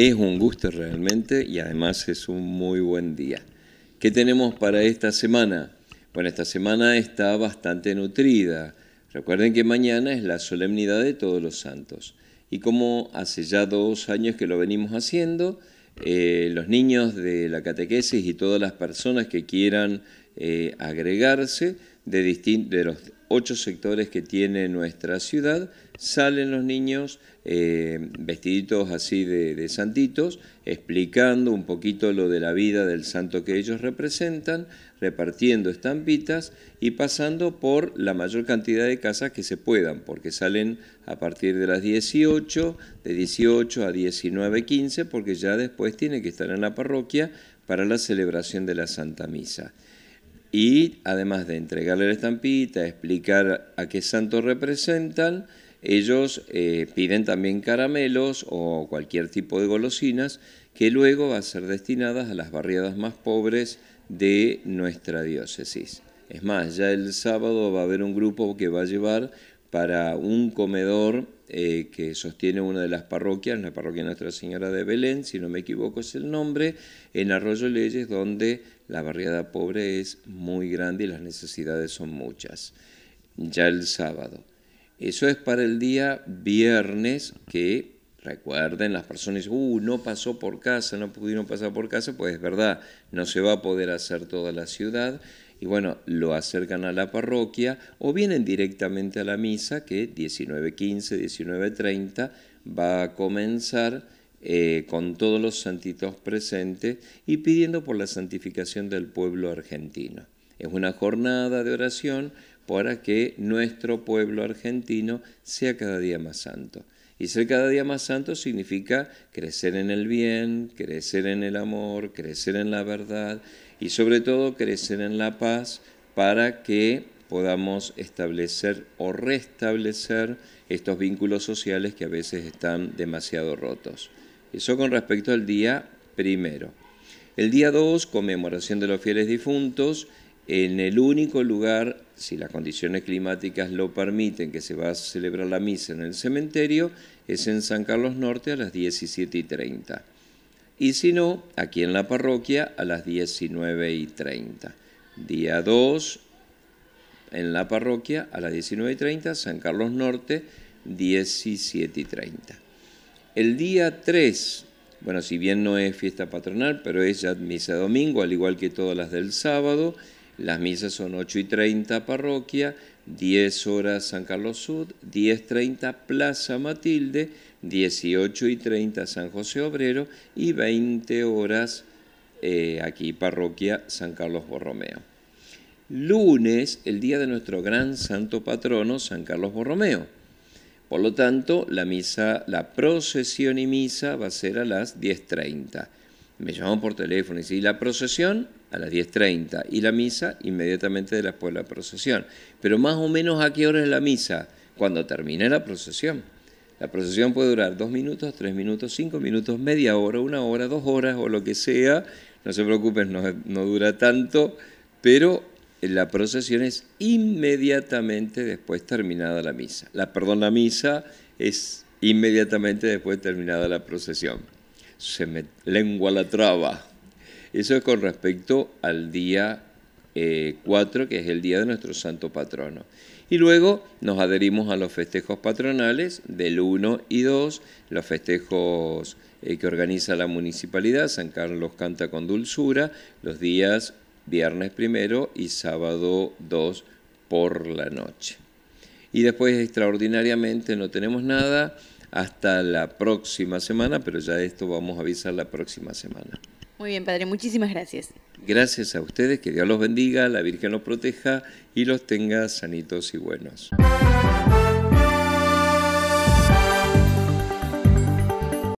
Es un gusto realmente y además es un muy buen día. ¿Qué tenemos para esta semana? Bueno, esta semana está bastante nutrida. Recuerden que mañana es la solemnidad de todos los santos. Y como hace ya dos años que lo venimos haciendo, eh, los niños de la catequesis y todas las personas que quieran eh, agregarse de, de los ocho sectores que tiene nuestra ciudad, salen los niños eh, vestiditos así de, de, santitos, explicando un poquito lo de la vida del santo que ellos representan, repartiendo estampitas y pasando por la mayor cantidad de casas que se puedan, porque salen a partir de las 18, de 18 a 19, 15, porque ya después tiene que estar en la parroquia para la celebración de la Santa Misa. Y además de entregarle la estampita, explicar a qué santo representan, ellos eh, piden también caramelos o cualquier tipo de golosinas que luego va a ser destinadas a las barriadas más pobres de nuestra diócesis. Es más, ya el sábado va a haber un grupo que va a llevar para un comedor eh, que sostiene una de las parroquias, la parroquia Nuestra Señora de Belén, si no me equivoco es el nombre, en Arroyo Leyes, donde la barriada pobre es muy grande y las necesidades son muchas. Ya el sábado. Eso es para el día viernes, que recuerden, las personas uh, no pasó por casa, no pudieron pasar por casa, pues es verdad, no se va a poder hacer toda la ciudad y bueno, lo acercan a la parroquia o vienen directamente a la misa que 19.15, 19.30 va a comenzar eh, con todos los santitos presentes y pidiendo por la santificación del pueblo argentino. Es una jornada de oración para que nuestro pueblo argentino sea cada día más santo. Y ser cada día más santo significa crecer en el bien, crecer en el amor, crecer en la verdad y sobre todo crecer en la paz para que podamos establecer o restablecer estos vínculos sociales que a veces están demasiado rotos. Eso con respecto al día primero. El día 2, conmemoración de los fieles difuntos, en el único lugar, si las condiciones climáticas lo permiten, que se va a celebrar la misa en el cementerio, es en San Carlos Norte a las 17 y 30. Y si no, aquí en la parroquia a las 19 y 30. Día 2 en la parroquia a las 19 y 30, San Carlos Norte 17 y 30. El día 3, bueno, si bien no es fiesta patronal, pero es ya misa domingo, al igual que todas las del sábado, las misas son 8 y 30 parroquia, 10 horas San Carlos Sud, 10.30 Plaza Matilde, 18 y 30 San José Obrero y 20 horas eh, aquí parroquia San Carlos Borromeo. Lunes, el día de nuestro gran santo patrono, San Carlos Borromeo. Por lo tanto, la misa, la procesión y misa va a ser a las 10.30. Me llamó por teléfono y ¿y la procesión a las 10.30 y la misa inmediatamente después de la procesión. Pero más o menos a qué hora es la misa? Cuando termine la procesión. La procesión puede durar dos minutos, tres minutos, cinco minutos, media hora, una hora, dos horas o lo que sea. No se preocupen, no, dura tanto, pero la procesión es inmediatamente después terminada la misa. La, perdón, la misa es inmediatamente después terminada la procesión. Se me lengua la traba. Eso es con respecto al día 4, eh, que es el día de nuestro santo patrono. Y luego nos adherimos a los festejos patronales del 1 y 2, los festejos eh, que organiza la municipalidad, San Carlos canta con dulzura, los días viernes primero y sábado 2 por la noche. Y después extraordinariamente no tenemos nada hasta la próxima semana, pero ya esto vamos a avisar la próxima semana. Muy bien, Padre, muchísimas gracias. Gracias a ustedes, que Dios los bendiga, la Virgen los proteja y los tenga sanitos y buenos.